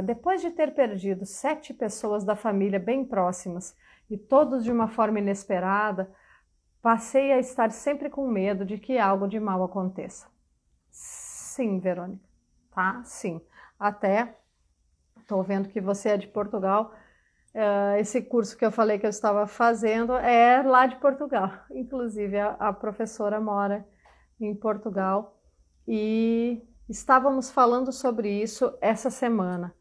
Depois de ter perdido sete pessoas da família bem próximas e todos de uma forma inesperada, passei a estar sempre com medo de que algo de mal aconteça. Sim, Verônica, tá? Sim. Até estou vendo que você é de Portugal. Eh, esse curso que eu falei que eu estava fazendo é lá de Portugal. Inclusive, a professora mora em Portugal e estávamos falando sobre isso essa semana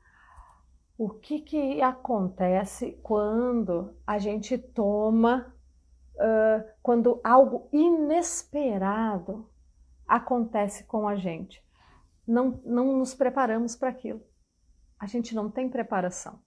o que, que acontece quando a gente toma, uh, quando algo inesperado acontece com a gente. Não, não nos preparamos para aquilo. A gente não tem preparação.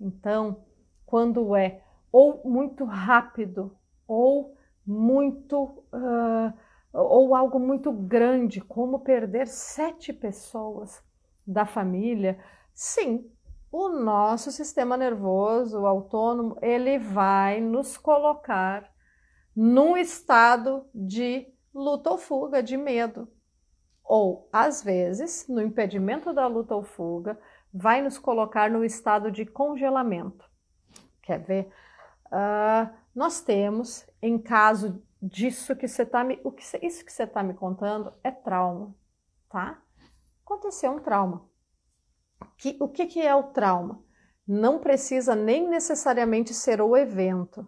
Então, quando é ou muito rápido, ou muito, uh, ou algo muito grande, como perder sete pessoas da família, sim, o nosso sistema nervoso autônomo ele vai nos colocar num estado de luta ou fuga, de medo. Ou, às vezes, no impedimento da luta ou fuga, vai nos colocar no estado de congelamento. Quer ver? Uh, nós temos, em caso disso que você está me. O que, isso que você está me contando é trauma, tá? Aconteceu um trauma que, o que, que é o trauma? Não precisa nem necessariamente ser o evento,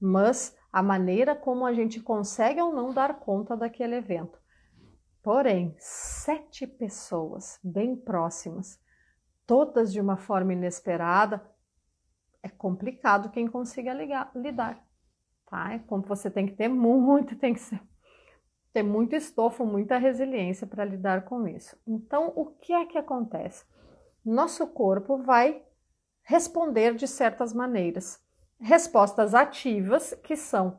mas a maneira como a gente consegue ou não dar conta daquele evento. Porém, sete pessoas bem próximas, todas de uma forma inesperada, é complicado quem consiga ligar, lidar. Tá? É como você tem que ter muito, tem que ser, ter muito estofo, muita resiliência para lidar com isso. Então, o que é que acontece? nosso corpo vai responder de certas maneiras. Respostas ativas, que são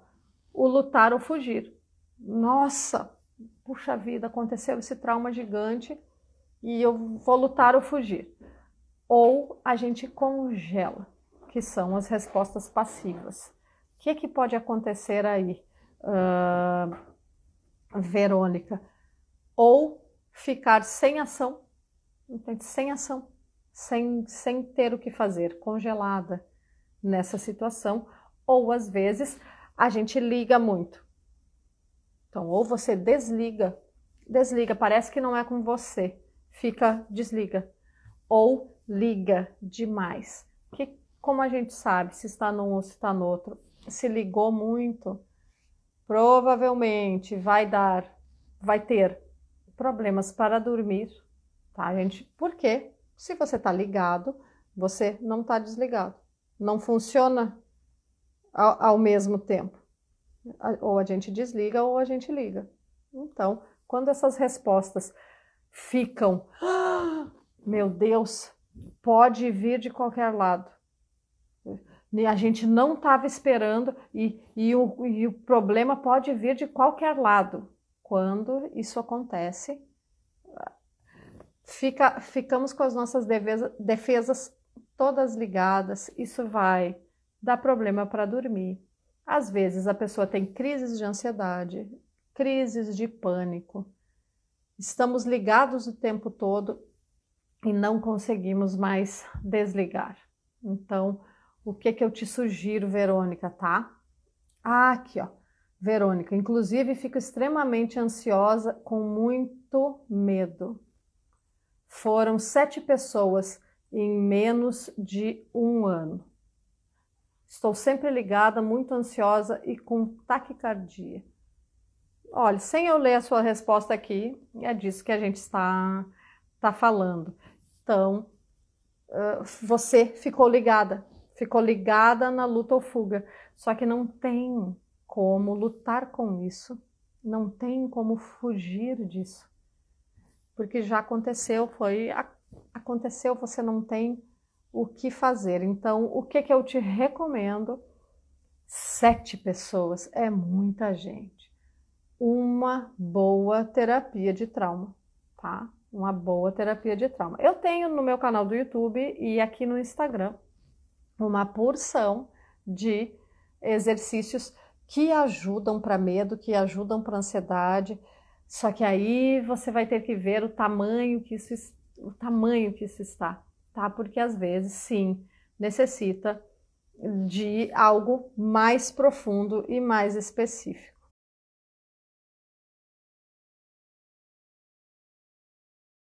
o lutar ou fugir. Nossa, puxa vida, aconteceu esse trauma gigante e eu vou lutar ou fugir. Ou a gente congela, que são as respostas passivas. O que, que pode acontecer aí, uh, Verônica? Ou ficar sem ação, sem ação, sem, sem ter o que fazer, congelada nessa situação, ou às vezes a gente liga muito. Então, ou você desliga, desliga, parece que não é com você, fica, desliga, ou liga demais. Que, como a gente sabe se está num ou se está no outro? Se ligou muito, provavelmente vai dar, vai ter problemas para dormir, tá, gente? Por quê? Se você está ligado, você não está desligado. Não funciona ao, ao mesmo tempo. Ou a gente desliga ou a gente liga. Então, quando essas respostas ficam, ah, meu Deus, pode vir de qualquer lado. a gente não estava esperando e, e, o, e o problema pode vir de qualquer lado. Quando isso acontece, Fica, ficamos com as nossas defesas todas ligadas, isso vai dar problema para dormir. Às vezes a pessoa tem crises de ansiedade, crises de pânico. Estamos ligados o tempo todo e não conseguimos mais desligar. Então, o que que eu te sugiro, Verônica, tá? Ah, aqui, ó. Verônica, inclusive fico extremamente ansiosa com muito medo foram sete pessoas em menos de um ano. Estou sempre ligada, muito ansiosa e com taquicardia. Olha, sem eu ler a sua resposta aqui, é disso que a gente está está falando. Então, você ficou ligada, ficou ligada na luta ou fuga. Só que não tem como lutar com isso, não tem como fugir disso porque já aconteceu, foi aconteceu, você não tem o que fazer. Então, o que, que eu te recomendo? Sete pessoas é muita gente. Uma boa terapia de trauma, tá? Uma boa terapia de trauma. Eu tenho no meu canal do YouTube e aqui no Instagram uma porção de exercícios que ajudam para medo, que ajudam para ansiedade, só que aí você vai ter que ver o tamanho que isso, o tamanho que isso está, tá? Porque às vezes, sim, necessita de algo mais profundo e mais específico.